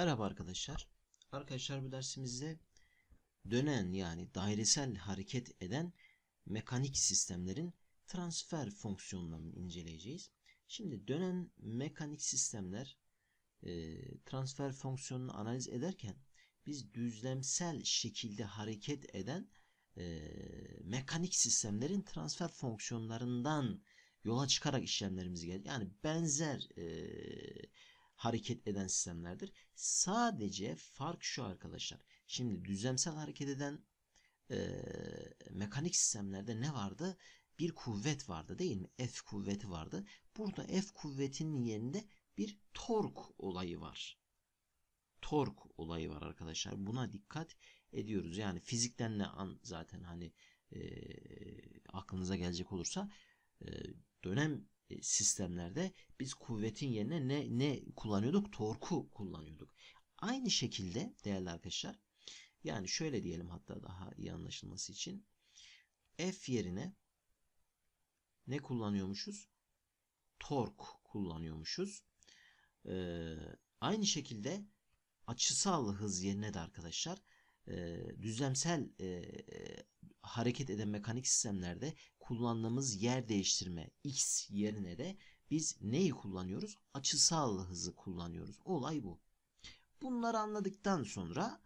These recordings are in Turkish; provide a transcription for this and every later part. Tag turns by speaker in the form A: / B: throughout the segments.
A: Merhaba arkadaşlar. Arkadaşlar bu dersimizde dönen yani dairesel hareket eden mekanik sistemlerin transfer fonksiyonlarını inceleyeceğiz. Şimdi dönen mekanik sistemler e, transfer fonksiyonunu analiz ederken biz düzlemsel şekilde hareket eden e, mekanik sistemlerin transfer fonksiyonlarından yola çıkarak işlemlerimizi gel yani benzer e, hareket eden sistemlerdir. Sadece fark şu arkadaşlar. Şimdi düzlemsel hareket eden e, mekanik sistemlerde ne vardı? Bir kuvvet vardı değil mi? F kuvveti vardı. Burada F kuvvetinin yerinde bir tork olayı var. Tork olayı var arkadaşlar. Buna dikkat ediyoruz. Yani fizikten ne an zaten hani e, aklınıza gelecek olursa e, dönem e, sistemlerde biz kuvvetin yerine ne ne kullanıyorduk? Torku kullanıyorduk. Aynı şekilde değerli arkadaşlar yani şöyle diyelim hatta daha iyi anlaşılması için F yerine ne kullanıyormuşuz? Tork kullanıyormuşuz. Ee, aynı şekilde açısal hız yerine de arkadaşlar e, düzlemsel e, hareket eden mekanik sistemlerde kullandığımız yer değiştirme x yerine de biz neyi kullanıyoruz? Açısal hızı kullanıyoruz. Olay bu. Bunları anladıktan sonra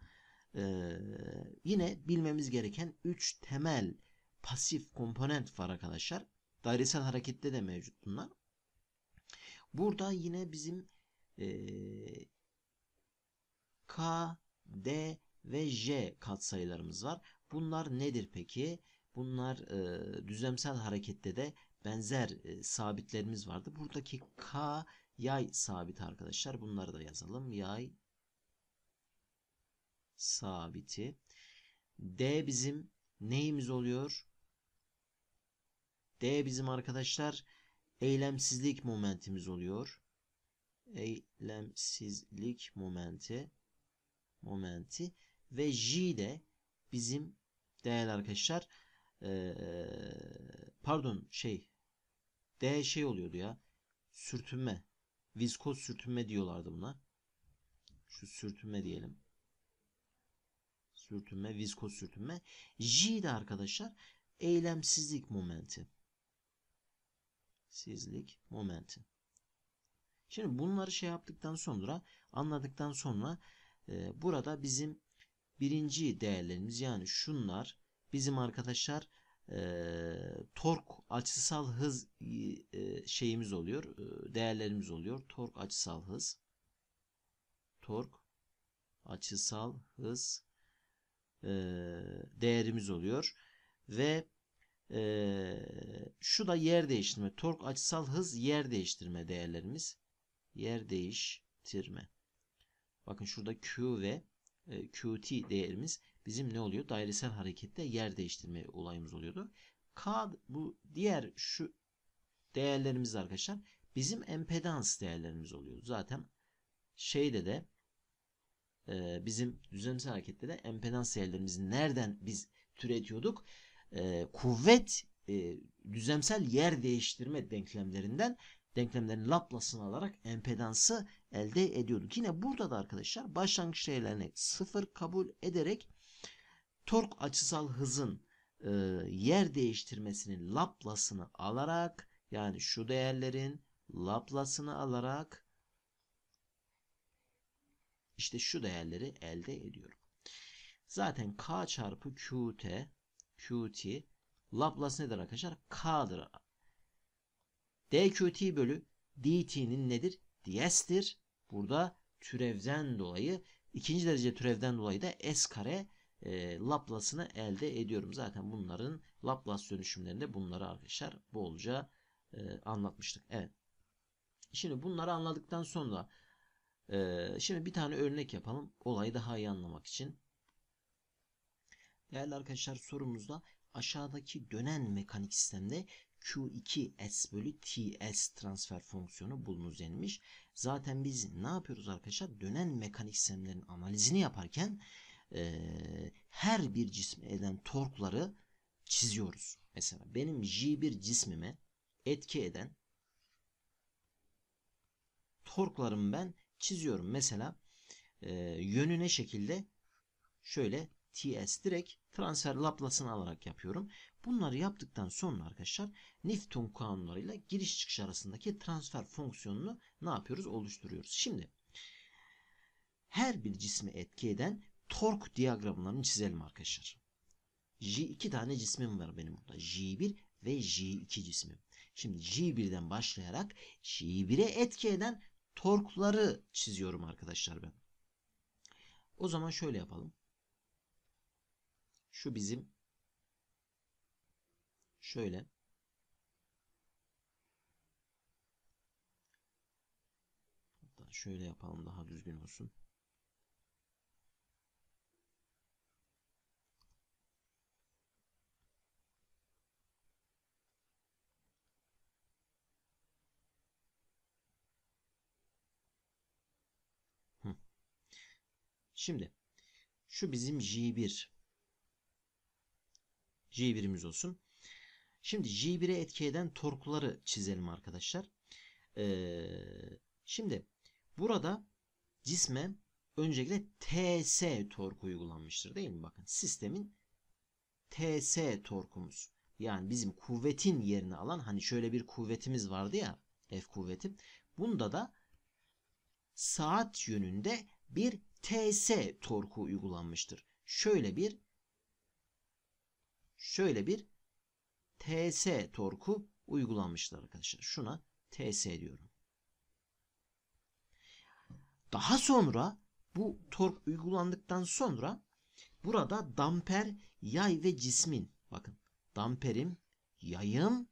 A: e, yine bilmemiz gereken 3 temel pasif komponent var arkadaşlar. Dairesel harekette de mevcut bunlar. Burada yine bizim e, K, D ve j katsayılarımız var. Bunlar nedir peki? Bunlar e, düzlemsel harekette de benzer e, sabitlerimiz vardı. Buradaki k yay sabit arkadaşlar. Bunları da yazalım. Yay sabiti. D bizim neyimiz oluyor? D bizim arkadaşlar eylemsizlik momentimiz oluyor. Eylemsizlik momenti momenti ve J de bizim değerli arkadaşlar ee, pardon şey D şey oluyordu ya sürtünme viskoz sürtünme diyorlardı buna şu sürtünme diyelim sürtünme viskoz sürtünme J de arkadaşlar eylemsizlik momenti sizlik momenti şimdi bunları şey yaptıktan sonra anladıktan sonra e, burada bizim birinci değerlerimiz yani şunlar bizim arkadaşlar e, tork açısal hız e, e, şeyimiz oluyor. E, değerlerimiz oluyor. Tork açısal hız. Tork açısal hız e, değerimiz oluyor. Ve e, şu da yer değiştirme. Tork açısal hız yer değiştirme değerlerimiz. Yer değiştirme. Bakın şurada Q ve e, QT değerimiz bizim ne oluyor? Dairesel harekette yer değiştirme olayımız oluyordu. K bu diğer şu değerlerimiz arkadaşlar bizim empedans değerlerimiz oluyor. Zaten şeyde de e, bizim düzenimsel harekette de empedans değerlerimizi nereden biz türetiyorduk? E, kuvvet e, düzlemsel yer değiştirme denklemlerinden denklemlerin Laplace'ını alarak empedansı elde ediyorduk. Yine burada da arkadaşlar başlangıç değerlerini sıfır kabul ederek tork açısal hızın e, yer değiştirmesinin Laplace'ını alarak yani şu değerlerin Laplace'ını alarak işte şu değerleri elde ediyorum. Zaten K çarpı QT QT Laplace nedir arkadaşlar? K'dır dqt bölü dt'nin nedir? dsdir Burada türevden dolayı ikinci derece türevden dolayı da s kare e, Laplace'ını elde ediyorum. Zaten bunların Laplace dönüşümlerinde bunları arkadaşlar bolca e, anlatmıştık. Evet. Şimdi bunları anladıktan sonra e, şimdi bir tane örnek yapalım. Olayı daha iyi anlamak için. Değerli arkadaşlar sorumuzda aşağıdaki dönen mekanik sistemde Q2S bölü TS transfer fonksiyonu bulunuz denilmiş. Zaten biz ne yapıyoruz arkadaşlar? Dönen mekanik sistemlerin analizini yaparken e, her bir cisme eden torkları çiziyoruz. Mesela benim J1 cismime etki eden torklarımı ben çiziyorum. Mesela e, yönü ne şekilde? Şöyle TS direkt transfer laplasını alarak yapıyorum. Bunları yaptıktan sonra arkadaşlar Newton kanunlarıyla giriş çıkış arasındaki transfer fonksiyonunu ne yapıyoruz? Oluşturuyoruz. Şimdi her bir cisme etki eden tork diyagramlarını çizelim arkadaşlar. J iki tane cismim var benim burada. J1 ve J2 cismim. Şimdi J1'den başlayarak J1'e etki eden torkları çiziyorum arkadaşlar ben. O zaman şöyle yapalım. Şu bizim Şöyle. Hatta şöyle yapalım daha düzgün olsun. Şimdi şu bizim J1. J1'imiz olsun. Şimdi J1'e etki eden torkları çizelim arkadaşlar. Ee, şimdi burada cisme öncelikle TS torku uygulanmıştır değil mi? Bakın sistemin TS torkumuz. Yani bizim kuvvetin yerini alan hani şöyle bir kuvvetimiz vardı ya F kuvveti. Bunda da saat yönünde bir TS torku uygulanmıştır. Şöyle bir şöyle bir TS torku uygulanmıştır arkadaşlar. Şuna TS diyorum. Daha sonra bu tork uygulandıktan sonra burada damper, yay ve cismin bakın damperim, yayım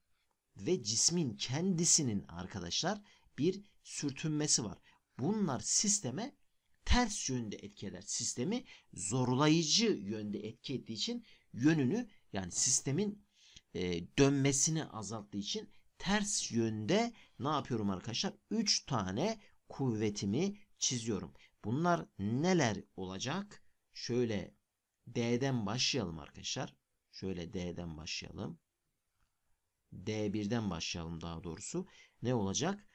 A: ve cismin kendisinin arkadaşlar bir sürtünmesi var. Bunlar sisteme ters yönde etki eder. Sistemi zorlayıcı yönde etki ettiği için yönünü yani sistemin e, dönmesini azalttığı için ters yönde ne yapıyorum arkadaşlar? 3 tane kuvvetimi çiziyorum. Bunlar neler olacak? Şöyle D'den başlayalım arkadaşlar. Şöyle D'den başlayalım. D1'den başlayalım daha doğrusu. Ne olacak?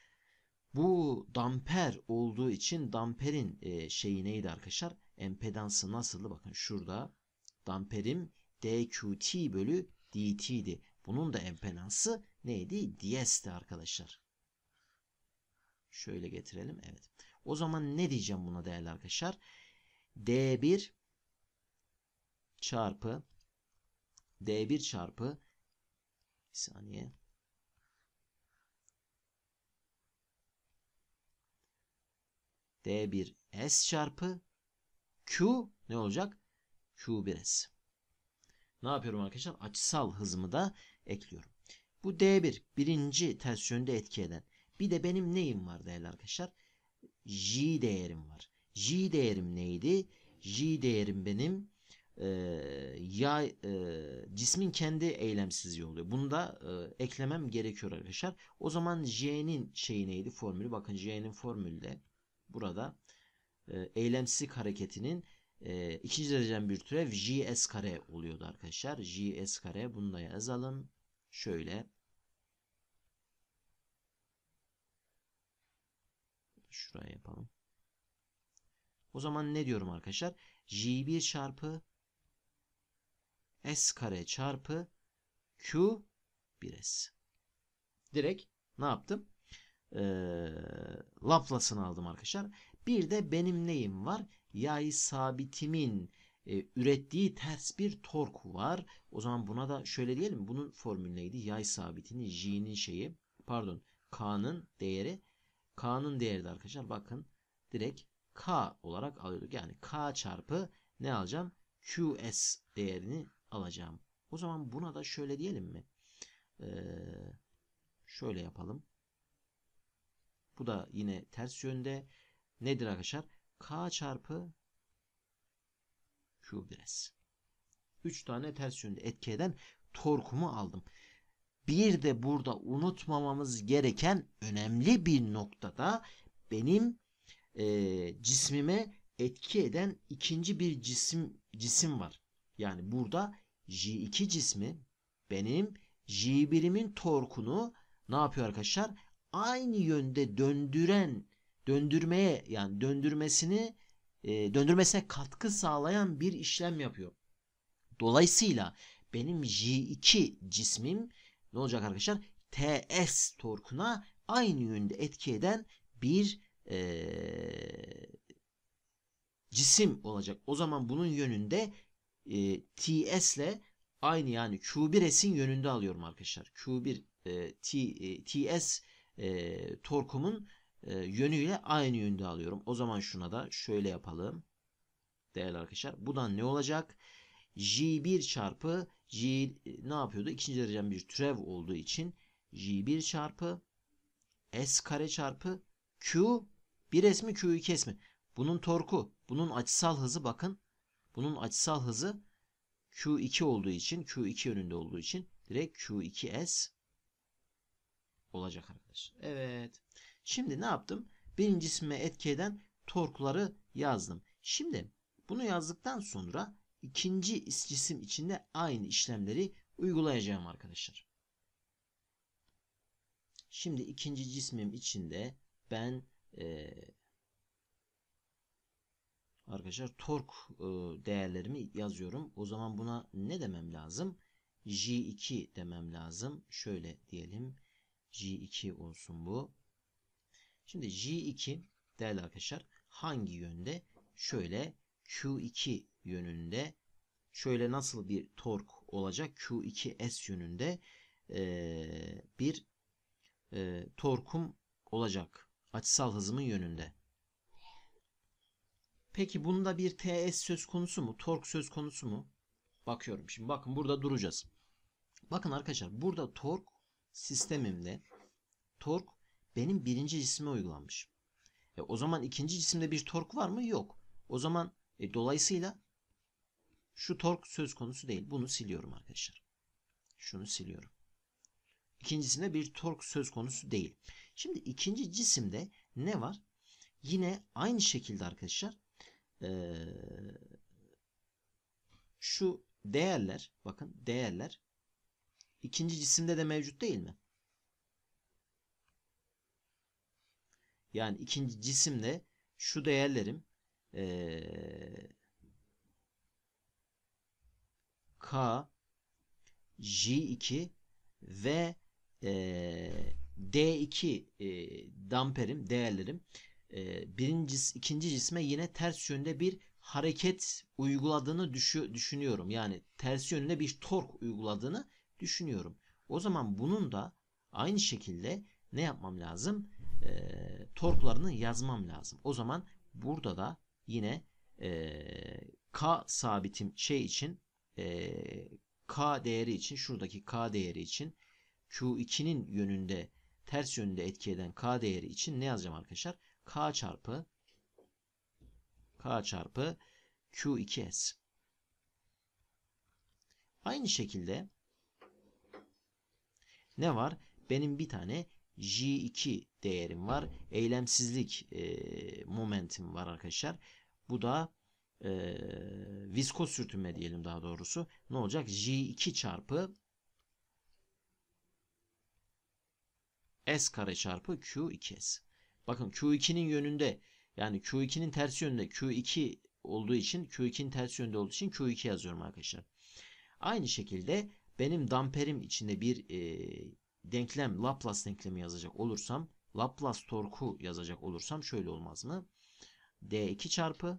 A: Bu damper olduğu için damperin e, şeyi neydi arkadaşlar? Empedansı nasıldı? Bakın şurada damperim DQT bölü dt idi. Bunun da empedansı neydi? Dies'ti arkadaşlar. Şöyle getirelim. Evet. O zaman ne diyeceğim buna değerli arkadaşlar? D1 çarpı D1 çarpı bir saniye D1 S çarpı Q ne olacak? Q1 S ne yapıyorum arkadaşlar? Açısal hızımı da ekliyorum. Bu D1 birinci ters yönde etki eden. Bir de benim neyim var değerli arkadaşlar? J değerim var. J değerim neydi? J değerim benim e, ya e, cismin kendi eylemsizliği oluyor. Bunu da e, eklemem gerekiyor arkadaşlar. O zaman J'nin şeyi neydi? Formülü. Bakın J'nin formülü de burada e, eylemsizlik hareketinin e, ikinci derecen bir türev js kare oluyordu arkadaşlar. js kare bunu da yazalım. Şöyle. Şuraya yapalım. O zaman ne diyorum arkadaşlar? j1 çarpı s kare çarpı q 1s. Direkt ne yaptım? Ee, Laplace'ını aldım arkadaşlar. Bir de benim neyim var? yay sabitimin e, ürettiği ters bir tork var. O zaman buna da şöyle diyelim. Bunun formülü neydi? Yay sabitini j'nin şeyi pardon k'nın değeri k'nın değeri de arkadaşlar bakın direkt k olarak alıyorduk. Yani k çarpı ne alacağım? qs değerini alacağım. O zaman buna da şöyle diyelim mi? Ee, şöyle yapalım. Bu da yine ters yönde. Nedir arkadaşlar? K çarpı Q biraz. 3 tane ters yönde etki eden torkumu aldım. Bir de burada unutmamamız gereken önemli bir noktada benim e, cismime etki eden ikinci bir cisim cisim var. Yani burada J2 cismi benim J1'imin torkunu ne yapıyor arkadaşlar? Aynı yönde döndüren döndürmeye yani döndürmesini e, döndürmesine katkı sağlayan bir işlem yapıyor. Dolayısıyla benim J2 cismim ne olacak arkadaşlar? TS torkuna aynı yönde etki eden bir e, cisim olacak. O zaman bunun yönünde e, TS ile aynı yani Q1S'in yönünde alıyorum arkadaşlar. Q1 e, T, e, TS e, torkumun e, yönüyle aynı yönde alıyorum. O zaman şuna da şöyle yapalım. Değerli arkadaşlar. Buradan ne olacak? J1 çarpı J ne yapıyordu? İkinci derecen bir türev olduğu için J1 çarpı S kare çarpı Q bir resmi Q2 resmi. Bunun torku, bunun açısal hızı bakın. Bunun açısal hızı Q2 olduğu için, Q2 yönünde olduğu için direkt Q2S olacak arkadaşlar. Evet. Şimdi ne yaptım? Birinci isme etki eden torkları yazdım. Şimdi bunu yazdıktan sonra ikinci cisim içinde aynı işlemleri uygulayacağım arkadaşlar. Şimdi ikinci cismim içinde ben e, arkadaşlar tork e, değerlerimi yazıyorum. O zaman buna ne demem lazım? J2 demem lazım. Şöyle diyelim. J2 olsun bu. Şimdi J2 değerli arkadaşlar hangi yönde? Şöyle Q2 yönünde şöyle nasıl bir tork olacak? Q2S yönünde e, bir e, torkum olacak. Açısal hızımın yönünde. Peki bunda bir TS söz konusu mu? Tork söz konusu mu? Bakıyorum. Şimdi bakın burada duracağız. Bakın arkadaşlar burada tork sistemimde tork benim birinci cisme uygulanmış. E, o zaman ikinci cisimde bir tork var mı? Yok. O zaman e, dolayısıyla şu tork söz konusu değil. Bunu siliyorum arkadaşlar. Şunu siliyorum. İkincisinde bir tork söz konusu değil. Şimdi ikinci cisimde ne var? Yine aynı şekilde arkadaşlar ee, şu değerler bakın değerler ikinci cisimde de mevcut değil mi? Yani ikinci cisimle şu değerlerim ee, K J2 ve e, D2 e, damperim değerlerim e, birinci ikinci cisme yine ters yönde bir hareket uyguladığını düşü, düşünüyorum. Yani ters yönde bir tork uyguladığını düşünüyorum. O zaman bunun da aynı şekilde ne yapmam lazım? e, torklarını yazmam lazım. O zaman burada da yine e, K sabitim şey için e, K değeri için şuradaki K değeri için Q2'nin yönünde ters yönünde etki eden K değeri için ne yazacağım arkadaşlar? K çarpı K çarpı Q2S. Aynı şekilde ne var? Benim bir tane J2 değerim var. Eylemsizlik e, momentim var arkadaşlar. Bu da e, viskoz sürtünme diyelim daha doğrusu. Ne olacak? J2 çarpı S kare çarpı Q2S. Bakın Q2'nin yönünde yani Q2'nin tersi yönünde Q2 olduğu için Q2'nin ters yönde olduğu için Q2 yazıyorum arkadaşlar. Aynı şekilde benim damperim içinde bir e, denklem Laplace denklemi yazacak olursam Laplace torku yazacak olursam şöyle olmaz mı? D2 çarpı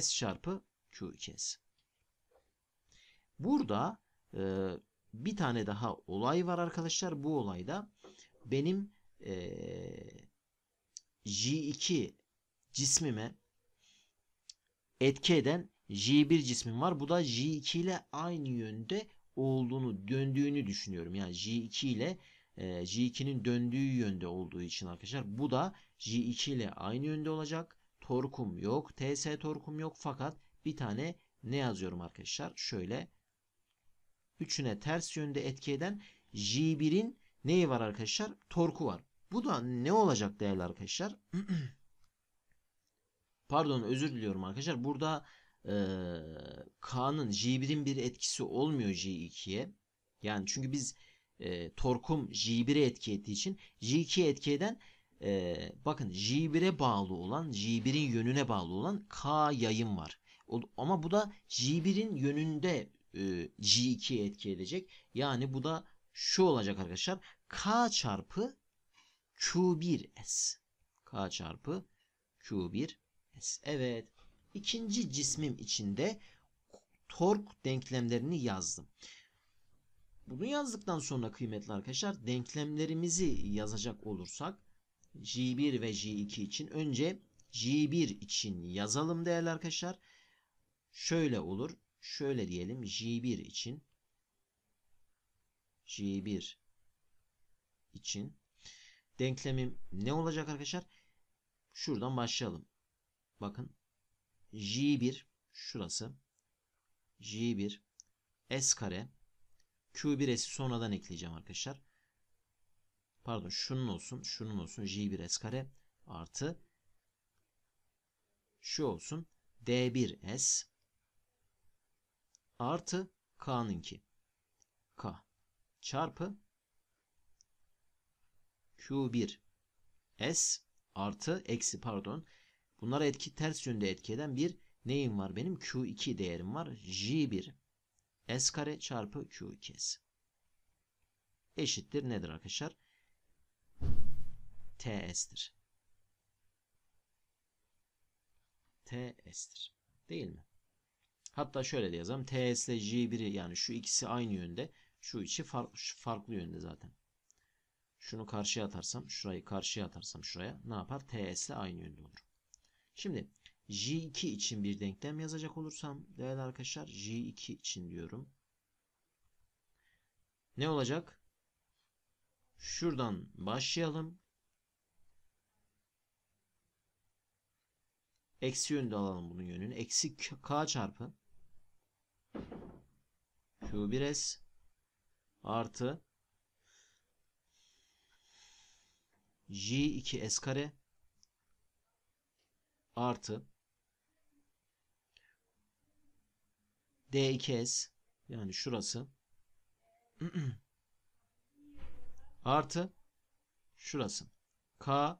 A: S çarpı Q2S. Burada e, bir tane daha olay var arkadaşlar. Bu olayda benim e, J2 cismime etki eden J1 cismim var. Bu da J2 ile aynı yönde olduğunu döndüğünü düşünüyorum. Yani J2 ile e, J2'nin döndüğü yönde olduğu için arkadaşlar bu da J2 ile aynı yönde olacak. Torkum yok. TS torkum yok fakat bir tane ne yazıyorum arkadaşlar? Şöyle üçüne ters yönde etki eden J1'in neyi var arkadaşlar? Torku var. Bu da ne olacak değerli arkadaşlar? Pardon özür diliyorum arkadaşlar. Burada K'nın J1'in bir etkisi olmuyor J2'ye. Yani çünkü biz e, torkum J1'e etki ettiği için J2'ye etki eden e, bakın J1'e bağlı olan J1'in yönüne bağlı olan K yayın var. O, ama bu da J1'in yönünde e, J2'ye etki edecek. Yani bu da şu olacak arkadaşlar. K çarpı Q1S. K çarpı Q1S. Evet ikinci cismim içinde tork denklemlerini yazdım. Bunu yazdıktan sonra kıymetli arkadaşlar denklemlerimizi yazacak olursak J1 ve J2 için önce J1 için yazalım değerli arkadaşlar. Şöyle olur. Şöyle diyelim J1 için J1 için denklemim ne olacak arkadaşlar? Şuradan başlayalım. Bakın J1 şurası. J1 S kare Q1S'i sonradan ekleyeceğim arkadaşlar. Pardon şunun olsun. Şunun olsun. J1S kare artı şu olsun. D1S artı K'nınki. K çarpı Q1S artı eksi pardon Bunlara etki ters yönde etki eden bir neyim var benim? Q2 değerim var. J1 S kare çarpı Q2S eşittir nedir arkadaşlar? TS'dir. TS'dir. Değil mi? Hatta şöyle de yazalım. TS ile J1'i yani şu ikisi aynı yönde. Şu içi farklı, şu farklı yönde zaten. Şunu karşıya atarsam, şurayı karşıya atarsam şuraya ne yapar? TS ile aynı yönde olur. Şimdi J2 için bir denklem yazacak olursam değerli arkadaşlar J2 için diyorum. Ne olacak? Şuradan başlayalım. Eksi yönü de alalım bunun yönünü. Eksi K çarpı Q1S artı J2S kare artı D2S yani şurası artı şurası K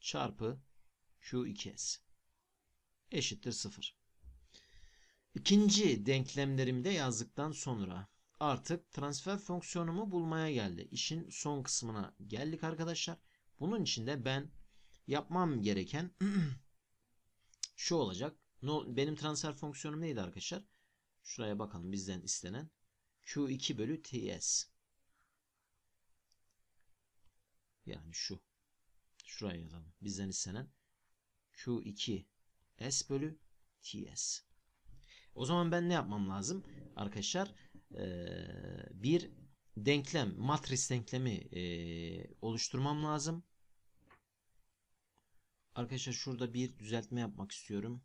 A: çarpı Q2S eşittir 0. İkinci denklemlerimi de yazdıktan sonra artık transfer fonksiyonumu bulmaya geldi. İşin son kısmına geldik arkadaşlar. Bunun için de ben yapmam gereken şu olacak. benim transfer fonksiyonum neydi arkadaşlar? Şuraya bakalım bizden istenen. Q2 bölü TS. Yani şu. Şuraya yazalım. Bizden istenen Q2 S bölü TS. O zaman ben ne yapmam lazım? Arkadaşlar ee, bir denklem, matris denklemi ee, oluşturmam lazım. Arkadaşlar şurada bir düzeltme yapmak istiyorum.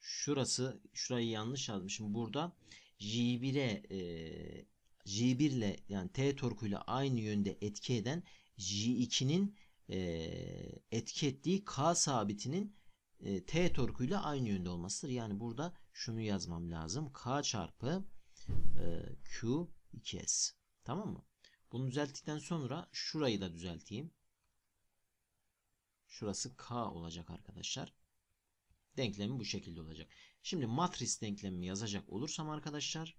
A: Şurası, şurayı yanlış yazmışım. Burada J1'e e, J1 ile yani T torkuyla aynı yönde etki eden J2'nin e, etki ettiği K sabitinin e, T torkuyla aynı yönde olmasıdır. Yani burada şunu yazmam lazım. K çarpı e, Q 2S. Tamam mı? Bunu düzelttikten sonra şurayı da düzelteyim. Şurası K olacak arkadaşlar. Denklemi bu şekilde olacak. Şimdi matris denklemimi yazacak olursam arkadaşlar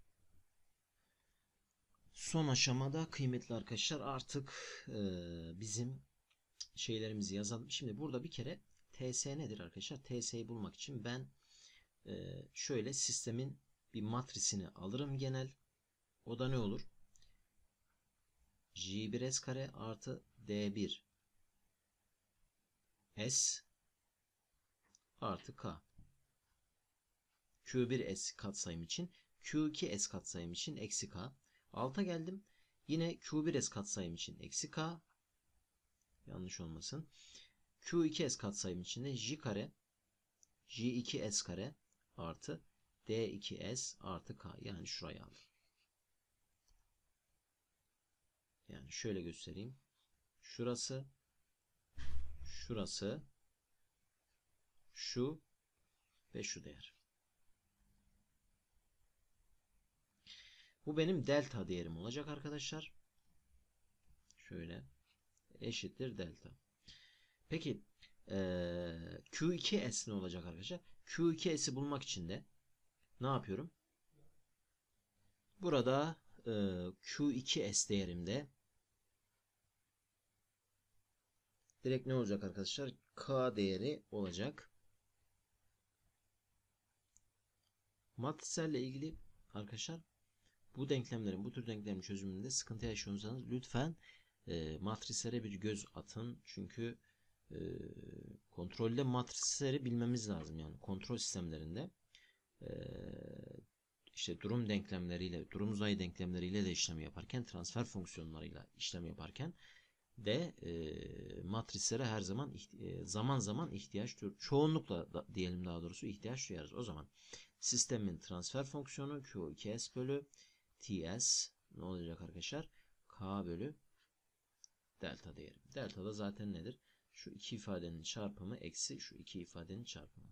A: son aşamada kıymetli arkadaşlar artık e, bizim şeylerimizi yazalım. Şimdi burada bir kere TS nedir arkadaşlar? TS'yi bulmak için ben e, şöyle sistemin bir matrisini alırım genel. O da ne olur? J1S kare artı D1 S artı K. Q1S katsayım için Q2S katsayım için eksi K. Alta geldim. Yine Q1S katsayım için eksi K. Yanlış olmasın. Q2S katsayım için de J kare J2S kare artı D2S artı K. Yani şuraya aldım. Yani şöyle göstereyim. Şurası şurası, şu ve şu değer. Bu benim delta değerim olacak arkadaşlar. Şöyle eşittir delta. Peki ee, Q2S ne olacak arkadaşlar? Q2S'i bulmak için de ne yapıyorum? Burada e, Q2S değerimde direkt ne olacak arkadaşlar? K değeri olacak. Matrislerle ilgili arkadaşlar bu denklemlerin bu tür denklemin çözümünde sıkıntı yaşıyorsanız lütfen e, matrislere bir göz atın. Çünkü e, kontrolde matrisleri bilmemiz lazım yani kontrol sistemlerinde e, işte durum denklemleriyle durum uzay denklemleriyle de işlem yaparken transfer fonksiyonlarıyla işlem yaparken de e, matrislere her zaman e, zaman zaman ihtiyaç duyuyoruz. Çoğunlukla da, diyelim daha doğrusu ihtiyaç duyarız. O zaman sistemin transfer fonksiyonu Q2S bölü TS ne olacak arkadaşlar? K bölü delta diyelim. Delta da zaten nedir? Şu iki ifadenin çarpımı eksi şu iki ifadenin çarpımı.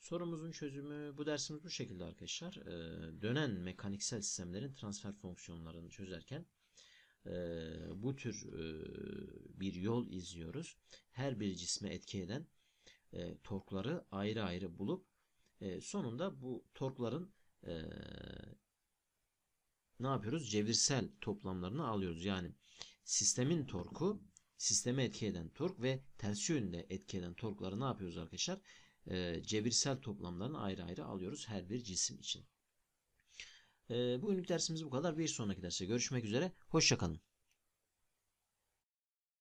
A: Sorumuzun çözümü bu dersimiz bu şekilde arkadaşlar. Ee, dönen mekaniksel sistemlerin transfer fonksiyonlarını çözerken ee, bu tür e, bir yol izliyoruz. Her bir cisme etki eden e, torkları ayrı ayrı bulup e, sonunda bu torkların ne yapıyoruz? Cevirsel toplamlarını alıyoruz. Yani sistemin torku, sisteme etki eden tork ve tersi yönde etki eden torkları ne yapıyoruz arkadaşlar? cevirsel toplamlarını ayrı ayrı alıyoruz her bir cisim için. Ee, bugünlük dersimiz bu kadar. Bir sonraki derste görüşmek üzere. Hoşçakalın.